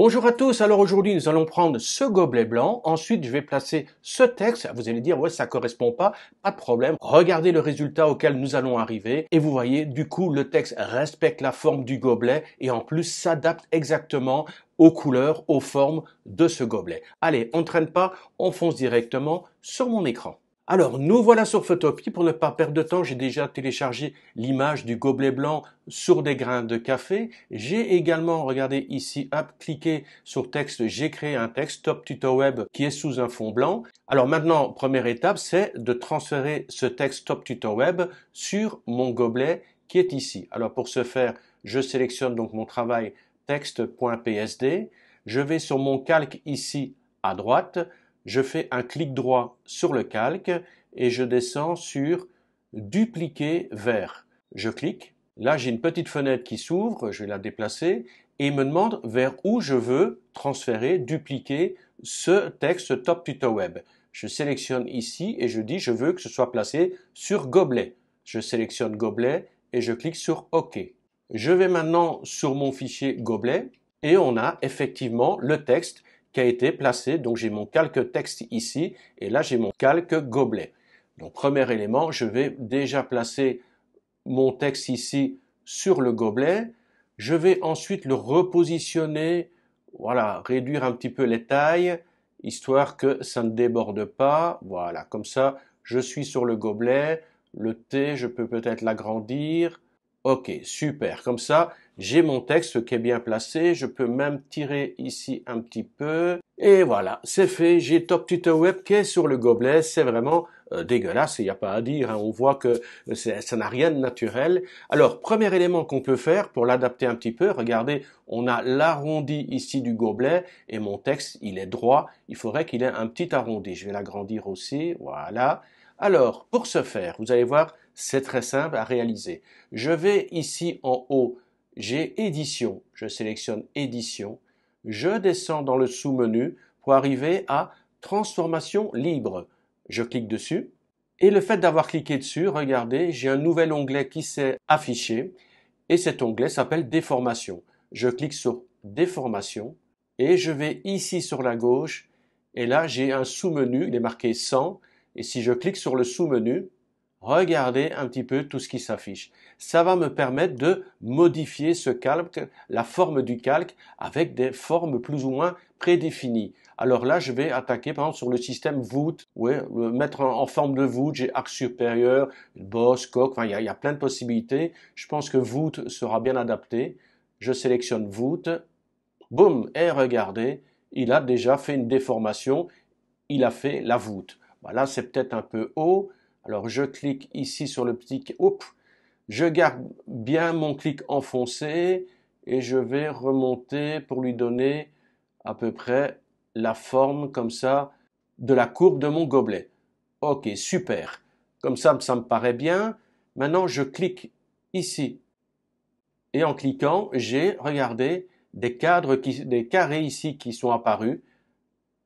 Bonjour à tous, alors aujourd'hui nous allons prendre ce gobelet blanc, ensuite je vais placer ce texte, vous allez dire ouais ça correspond pas, pas de problème, regardez le résultat auquel nous allons arriver et vous voyez du coup le texte respecte la forme du gobelet et en plus s'adapte exactement aux couleurs, aux formes de ce gobelet. Allez, on traîne pas, on fonce directement sur mon écran. Alors, nous voilà sur Photopie. Pour ne pas perdre de temps, j'ai déjà téléchargé l'image du gobelet blanc sur des grains de café. J'ai également regardé ici, App cliqué sur texte. J'ai créé un texte Top Tutor Web qui est sous un fond blanc. Alors maintenant, première étape, c'est de transférer ce texte Top Tutor Web sur mon gobelet qui est ici. Alors pour ce faire, je sélectionne donc mon travail texte.psd. Je vais sur mon calque ici à droite je fais un clic droit sur le calque et je descends sur dupliquer vers. Je clique. Là, j'ai une petite fenêtre qui s'ouvre, je vais la déplacer et il me demande vers où je veux transférer, dupliquer ce texte top tuto web. Je sélectionne ici et je dis je veux que ce soit placé sur gobelet. Je sélectionne gobelet et je clique sur OK. Je vais maintenant sur mon fichier gobelet et on a effectivement le texte a été placé. Donc j'ai mon calque texte ici et là j'ai mon calque gobelet. Donc premier élément, je vais déjà placer mon texte ici sur le gobelet. Je vais ensuite le repositionner, voilà, réduire un petit peu les tailles, histoire que ça ne déborde pas. Voilà, comme ça, je suis sur le gobelet, le thé, je peux peut-être l'agrandir, Ok, super. Comme ça, j'ai mon texte qui est bien placé. Je peux même tirer ici un petit peu. Et voilà, c'est fait. J'ai Top Web qui est sur le gobelet. C'est vraiment euh, dégueulasse. Il n'y a pas à dire. Hein. On voit que euh, ça n'a rien de naturel. Alors, premier élément qu'on peut faire pour l'adapter un petit peu. Regardez, on a l'arrondi ici du gobelet et mon texte, il est droit. Il faudrait qu'il ait un petit arrondi. Je vais l'agrandir aussi. Voilà. Alors, pour ce faire, vous allez voir, c'est très simple à réaliser. Je vais ici en haut, j'ai édition, je sélectionne édition, je descends dans le sous-menu pour arriver à transformation libre. Je clique dessus et le fait d'avoir cliqué dessus, regardez, j'ai un nouvel onglet qui s'est affiché et cet onglet s'appelle déformation. Je clique sur déformation et je vais ici sur la gauche et là j'ai un sous-menu, il est marqué 100 et si je clique sur le sous-menu, Regardez un petit peu tout ce qui s'affiche. Ça va me permettre de modifier ce calque, la forme du calque, avec des formes plus ou moins prédéfinies. Alors là, je vais attaquer par exemple sur le système voûte, Oui, mettre en, forme de voûte, j'ai arc supérieur, bosse, coque, enfin il y, a plein de possibilités. Je pense que voûte sera bien adapté. Je sélectionne voûte, boum, et regardez, il a déjà fait une déformation, il a fait la voûte. Voilà, c'est peut-être un peu haut, alors je clique ici sur le petit, Oups, je garde bien mon clic enfoncé et je vais remonter pour lui donner à peu près la forme comme ça de la courbe de mon gobelet. Ok, super. Comme ça, ça me paraît bien. Maintenant, je clique ici. Et en cliquant, j'ai, regardez, des cadres, qui, des carrés ici qui sont apparus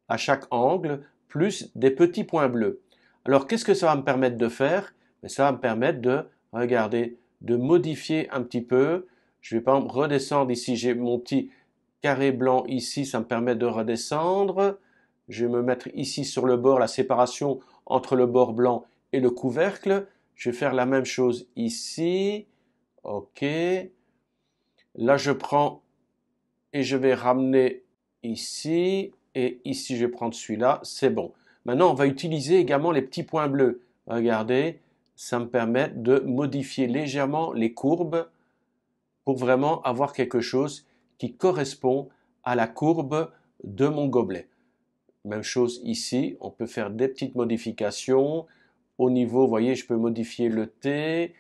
à chaque angle, plus des petits points bleus. Alors qu'est-ce que ça va me permettre de faire Mais ben, ça va me permettre de, regarder, de modifier un petit peu. Je vais par exemple redescendre ici, j'ai mon petit carré blanc ici, ça me permet de redescendre. Je vais me mettre ici sur le bord, la séparation entre le bord blanc et le couvercle. Je vais faire la même chose ici. OK. Là, je prends et je vais ramener ici. Et ici, je vais prendre celui-là. C'est bon. Maintenant, on va utiliser également les petits points bleus. Regardez, ça me permet de modifier légèrement les courbes pour vraiment avoir quelque chose qui correspond à la courbe de mon gobelet. Même chose ici, on peut faire des petites modifications. Au niveau, vous voyez, je peux modifier le T,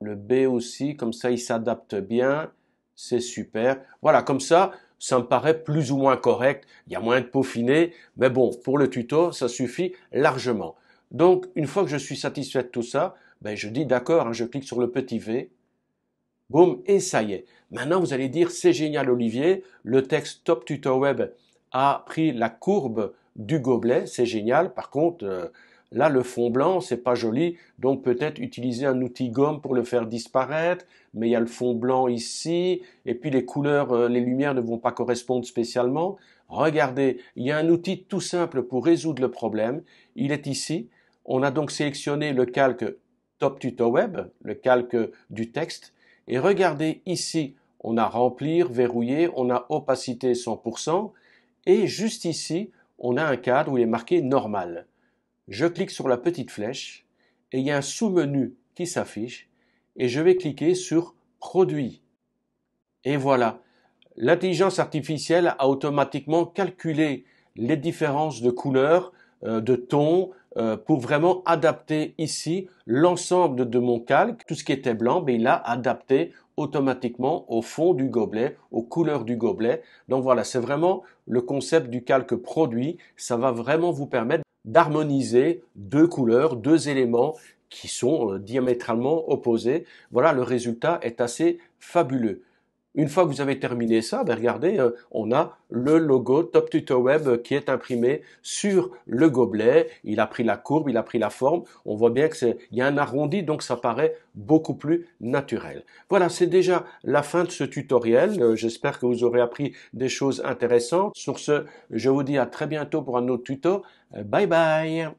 le B aussi, comme ça il s'adapte bien. C'est super. Voilà, comme ça, ça me paraît plus ou moins correct. Il y a moins de peaufiner, mais bon, pour le tuto, ça suffit largement. Donc, une fois que je suis satisfait de tout ça, ben, je dis d'accord, hein, je clique sur le petit V, boum, et ça y est. Maintenant, vous allez dire, c'est génial Olivier, le texte Top Tuto Web a pris la courbe du gobelet, c'est génial, par contre... Euh, Là, le fond blanc, c'est pas joli, donc peut-être utiliser un outil gomme pour le faire disparaître, mais il y a le fond blanc ici, et puis les couleurs, euh, les lumières ne vont pas correspondre spécialement. Regardez, il y a un outil tout simple pour résoudre le problème. Il est ici. On a donc sélectionné le calque Top Tuto Web, le calque du texte, et regardez ici, on a remplir, verrouiller, on a opacité 100%, et juste ici, on a un cadre où il est marqué normal. Je clique sur la petite flèche et il y a un sous-menu qui s'affiche et je vais cliquer sur Produit ». Et voilà, l'intelligence artificielle a automatiquement calculé les différences de couleurs, euh, de tons, euh, pour vraiment adapter ici l'ensemble de mon calque. Tout ce qui était blanc, mais il l'a adapté automatiquement au fond du gobelet, aux couleurs du gobelet. Donc voilà, c'est vraiment le concept du calque produit. Ça va vraiment vous permettre d'harmoniser deux couleurs, deux éléments qui sont euh, diamétralement opposés. Voilà, le résultat est assez fabuleux. Une fois que vous avez terminé ça, ben, regardez, euh, on a le logo Top Tutor Web euh, qui est imprimé sur le gobelet. Il a pris la courbe, il a pris la forme. On voit bien que c'est, y a un arrondi, donc ça paraît beaucoup plus naturel. Voilà, c'est déjà la fin de ce tutoriel. Euh, j'espère que vous aurez appris des choses intéressantes. Sur ce, je vous dis à très bientôt pour un autre tuto. bye bye.